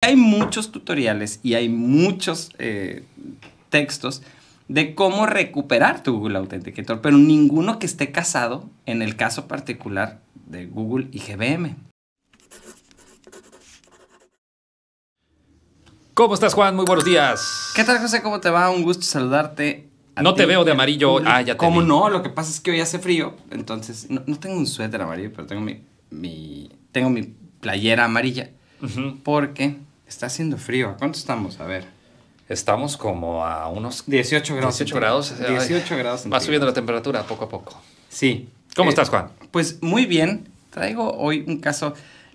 Hay muchos tutoriales y hay muchos eh, textos de cómo recuperar tu Google Authenticator, pero ninguno que esté casado en el caso particular de Google y GBM. ¿Cómo estás, Juan? Muy buenos días. ¿Qué tal, José? ¿Cómo te va? Un gusto saludarte. No te veo de amarillo. Ah, ya te ¿Cómo no? Lo que pasa es que hoy hace frío, entonces no, tengo un suéter amarillo, pero tengo mi, tengo mi playera amarilla. Porque Está haciendo frío. ¿A cuánto estamos? A ver. Estamos como a unos 18 grados. 18 grados. 18 grados. Va subiendo la temperatura poco a poco. Sí. ¿Cómo eh, estás, Juan? Pues muy bien. Traigo hoy un caso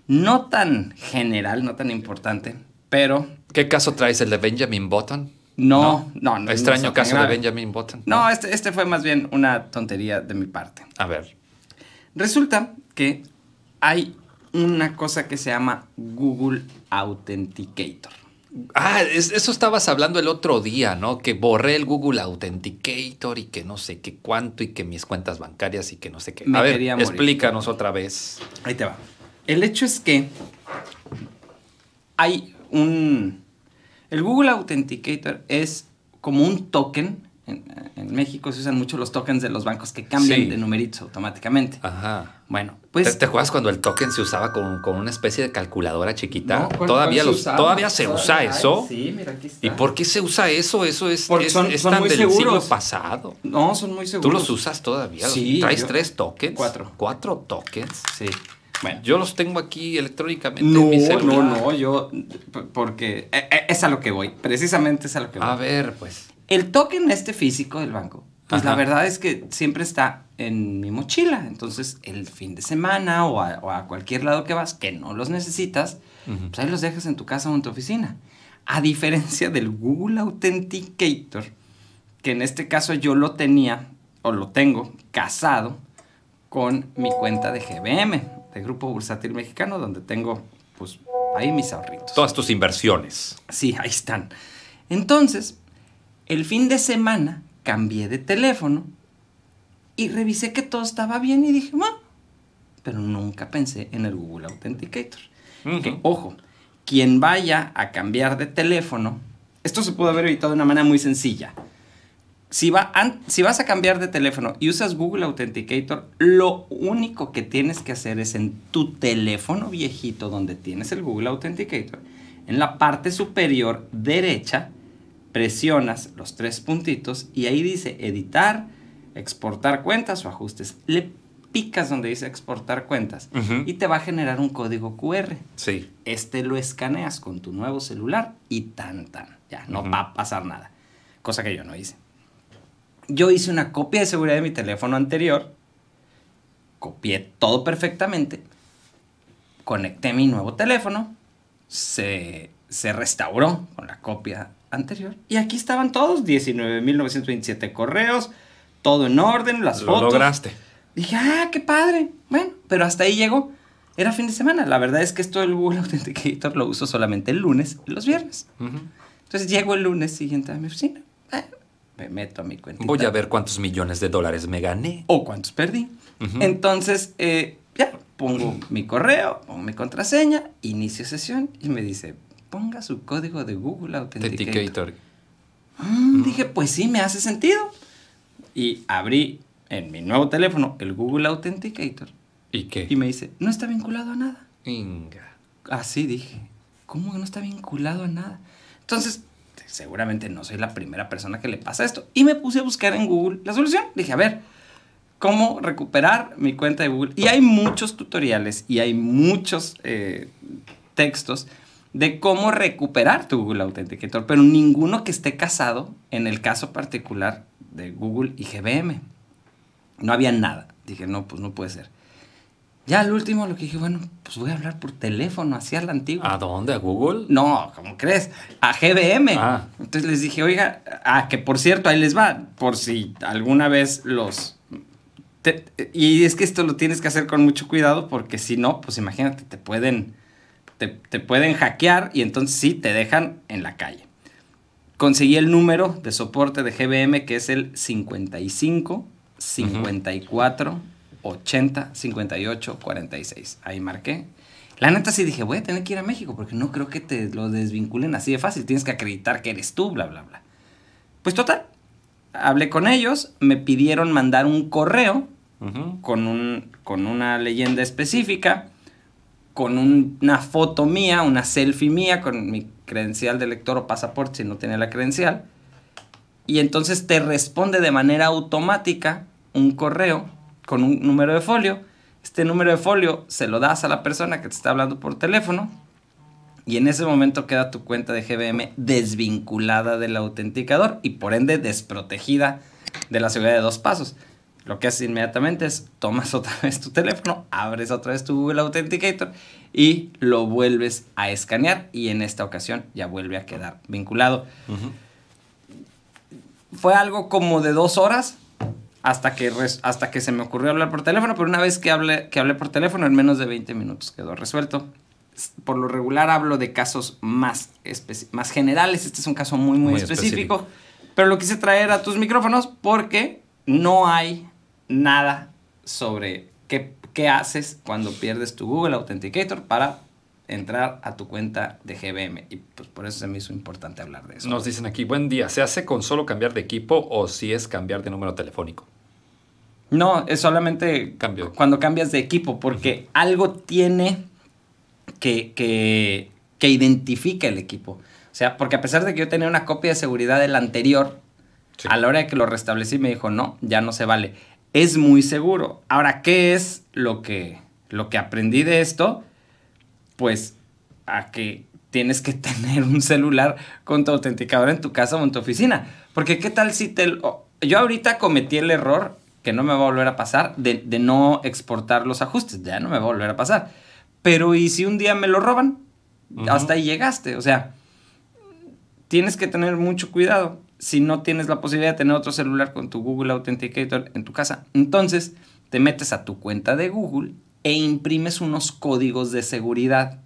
no tan general, no tan importante, pero... ¿Qué caso traes? ¿El de Benjamin Button? No, no, no. Extraño caso de Benjamin Button. No, este, este fue más bien una tontería de mi parte. A ver. Resulta que hay una cosa que se llama Google Authenticator. Ah, eso estabas hablando el otro día, ¿no? Que borré el Google Authenticator y que no sé qué cuánto y que mis cuentas bancarias y que no sé qué. a ver, explícanos otra vez. Ahí te va. El hecho es que hay un... El Google Authenticator es como un token en, México se usan mucho los tokens de los bancos que cambian de numeritos automáticamente. Ajá. Bueno, pues. ¿Te, juegas cuando el token se usaba con, una especie de calculadora chiquita? todavía, todavía se usa eso. Sí, mira, aquí está. ¿Y por qué se usa eso? Eso es, es, tan del siglo pasado. No, son muy seguros. ¿Tú los usas todavía? Sí. ¿Traes tres tokens? Cuatro. ¿Cuatro tokens? Sí. Bueno, yo los tengo aquí electrónicamente no, No, no, yo. Porque e, e, es a lo que voy. Precisamente es a lo que voy. A ver, pues el token este físico del banco, pues la verdad es que siempre está en mi mochila. Entonces, el fin de semana o a, cualquier lado que vas que no los necesitas, pues ahí los dejas en tu casa o en tu oficina. A diferencia del Google Authenticator, que en este caso yo lo tenía o lo tengo casado con mi cuenta de GBM, de Grupo Bursátil Mexicano, donde tengo pues ahí mis ahorritos. Todas tus inversiones. Sí, ahí están. Entonces, el fin de semana cambié de teléfono y revisé que todo estaba bien y dije, pero nunca pensé en el Google Authenticator. ojo, quien vaya a cambiar de teléfono, esto se pudo haber evitado de una manera muy sencilla. Si, si vas a cambiar de teléfono y usas Google Authenticator, lo único que tienes que hacer es en tu teléfono viejito donde tienes el Google Authenticator, en la parte superior derecha, presionas los tres puntitos y ahí dice editar, exportar cuentas o ajustes. Le picas donde dice exportar cuentas y te va a generar un código QR. Sí. Este lo escaneas con tu nuevo celular y tan tan. Ya, no va a pasar nada. Cosa que yo no hice. Yo hice una copia de seguridad de mi teléfono anterior, copié todo perfectamente, conecté mi nuevo teléfono, se se restauró con la copia anterior. Y aquí estaban todos, 19.927 correos, todo en orden, las Lo fotos. lograste. Dije, ah, qué padre. Bueno, pero hasta ahí llegó. Era fin de semana. La verdad es que esto del Google Authenticator lo uso solamente el lunes y los viernes. Entonces llego el lunes siguiente a mi oficina. Ah, me meto a mi cuenta. Voy a ver cuántos millones de dólares me gané. O cuántos perdí. Entonces, eh, ya, pongo mi correo, pongo mi contraseña, inicio sesión y me dice, ponga su código de Google Authenticator. Mm, mm. Dije, pues sí, me hace sentido. Y abrí en mi nuevo teléfono el Google Authenticator. ¿Y qué? Y me dice, no está vinculado a nada. Así ah, dije, ¿cómo que no está vinculado a nada? Entonces, seguramente no soy la primera persona que le pasa esto. Y me puse a buscar en Google la solución. Dije, a ver, ¿cómo recuperar mi cuenta de Google? Y hay muchos tutoriales y hay muchos eh, textos de cómo recuperar tu Google Authenticator, pero ninguno que esté casado en el caso particular de Google y GBM. No había nada. Dije, no, pues no puede ser. Ya al último lo que dije, bueno, pues voy a hablar por teléfono, así a la antigua. ¿A dónde? ¿A Google? No, ¿cómo crees? A GBM. Ah. Entonces les dije, oiga, ah, que por cierto, ahí les va, por si alguna vez los... y es que esto lo tienes que hacer con mucho cuidado porque si no, pues imagínate, te pueden te, te pueden hackear y entonces sí te dejan en la calle. Conseguí el número de soporte de GBM que es el 55 54 80 58 46. Ahí marqué. La neta sí dije, voy a tener que ir a México porque no creo que te lo desvinculen así de fácil. Tienes que acreditar que eres tú, bla, bla, bla. Pues total, hablé con ellos, me pidieron mandar un correo con, un, con una leyenda específica con una foto mía, una selfie mía, con mi credencial de lector o pasaporte si no tiene la credencial. Y entonces te responde de manera automática un correo con un número de folio. Este número de folio se lo das a la persona que te está hablando por teléfono y en ese momento queda tu cuenta de GBM desvinculada del autenticador y por ende desprotegida de la seguridad de dos pasos lo que haces inmediatamente es tomas otra vez tu teléfono, abres otra vez tu Google Authenticator y lo vuelves a escanear y en esta ocasión ya vuelve a quedar vinculado. Fue algo como de dos horas hasta que, hasta que se me ocurrió hablar por teléfono, pero una vez que hablé, que hablé por teléfono en menos de 20 minutos quedó resuelto. Por lo regular hablo de casos más, más generales, este es un caso muy, muy, específico, pero lo quise traer a tus micrófonos porque no hay nada sobre qué, haces cuando pierdes tu Google Authenticator para entrar a tu cuenta de GBM. Y pues por eso se me hizo importante hablar de eso. Nos dicen aquí, buen día, ¿se hace con solo cambiar de equipo o si es cambiar de número telefónico? No, es solamente Cambio. cuando cambias de equipo, porque algo tiene que, que, identifica el equipo. O sea, porque a pesar de que yo tenía una copia de seguridad del anterior, a la hora de que lo restablecí me dijo, no, ya no se vale es muy seguro. Ahora, ¿qué es lo que, lo que aprendí de esto? Pues a que tienes que tener un celular con tu autenticador en tu casa o en tu oficina. Porque qué tal si te... yo ahorita cometí el error, que no me va a volver a pasar, de, no exportar los ajustes. Ya no me va a volver a pasar. Pero ¿y si un día me lo roban? Hasta ahí llegaste. O sea, tienes que tener mucho cuidado si no tienes la posibilidad de tener otro celular con tu Google Authenticator en tu casa. Entonces, te metes a tu cuenta de Google e imprimes unos códigos de seguridad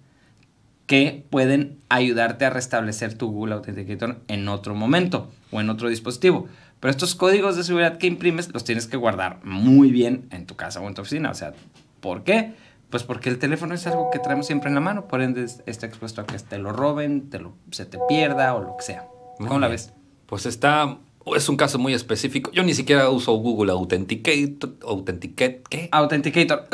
que pueden ayudarte a restablecer tu Google Authenticator en otro momento o en otro dispositivo. Pero estos códigos de seguridad que imprimes los tienes que guardar muy bien en tu casa o en tu oficina. O sea, ¿por qué? Pues porque el teléfono es algo que traemos siempre en la mano, por ende está expuesto a que te lo roben, se te pierda o lo que sea. ¿Cómo la ves? pues está es un caso muy específico. Yo ni siquiera uso Google Authenticator. Authenticate. ¿Qué? Authenticator.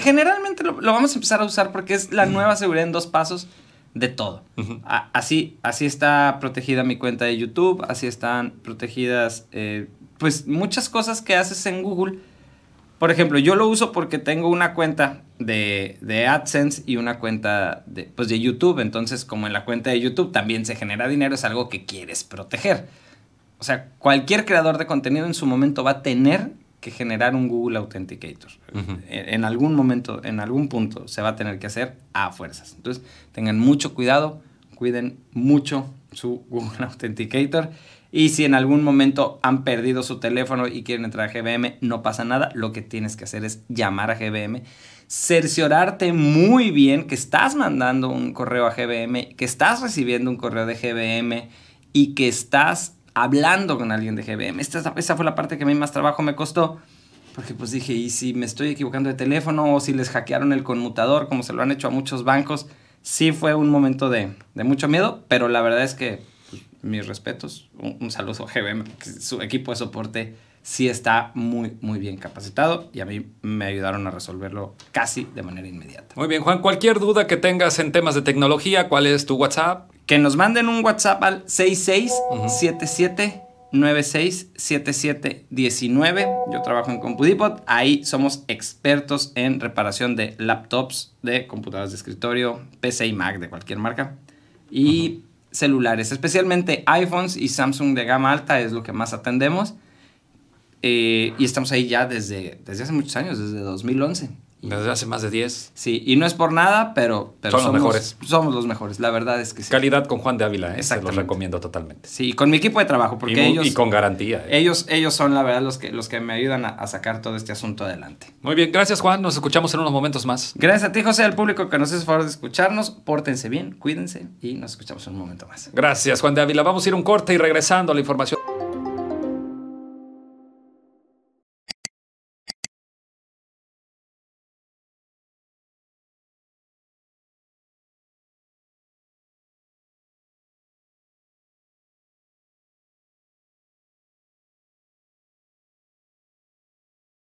Generalmente lo, vamos a empezar a usar porque es la nueva seguridad en dos pasos de todo. así, así está protegida mi cuenta de YouTube, así están protegidas eh, pues muchas cosas que haces en Google por ejemplo, yo lo uso porque tengo una cuenta de, AdSense y una cuenta de, pues de YouTube. Entonces, como en la cuenta de YouTube también se genera dinero, es algo que quieres proteger. O sea, cualquier creador de contenido en su momento va a tener que generar un Google Authenticator. en algún momento, en algún punto, se va a tener que hacer a fuerzas. Entonces, tengan mucho cuidado, cuiden mucho su Google Authenticator y si en algún momento han perdido su teléfono y quieren entrar a GBM, no pasa nada. Lo que tienes que hacer es llamar a GBM, cerciorarte muy bien que estás mandando un correo a GBM, que estás recibiendo un correo de GBM y que estás hablando con alguien de GBM. Esta, esa fue la parte que a mí más trabajo me costó. Porque pues dije, ¿y si me estoy equivocando de teléfono o si les hackearon el conmutador como se lo han hecho a muchos bancos? Sí fue un momento de, de mucho miedo, pero la verdad es que mis respetos. Un, saludo a GBM, su equipo de soporte sí está muy, muy bien capacitado y a mí me ayudaron a resolverlo casi de manera inmediata. Muy bien, Juan, cualquier duda que tengas en temas de tecnología, ¿cuál es tu WhatsApp? Que nos manden un WhatsApp al 6677967719. Yo trabajo en CompuDipot. Ahí somos expertos en reparación de laptops, de computadoras de escritorio, PC y Mac de cualquier marca. Y celulares, especialmente iPhones y Samsung de gama alta es lo que más atendemos. Eh, y estamos ahí ya desde, desde hace muchos años, desde 2011. Desde hace más de 10. Sí, y no es por nada, pero, Son los mejores. Somos los mejores, la verdad es que sí. Calidad con Juan de Ávila, ¿eh? se los recomiendo totalmente. Sí, con mi equipo de trabajo, porque ellos... Y con garantía. ¿eh? Ellos, ellos son, la verdad, los que, los que me ayudan a, sacar todo este asunto adelante. Muy bien, gracias Juan, nos escuchamos en unos momentos más. Gracias a ti, José, al público que nos hizo favor de escucharnos. Pórtense bien, cuídense y nos escuchamos en un momento más. Gracias, Juan de Ávila. Vamos a ir un corte y regresando a la información.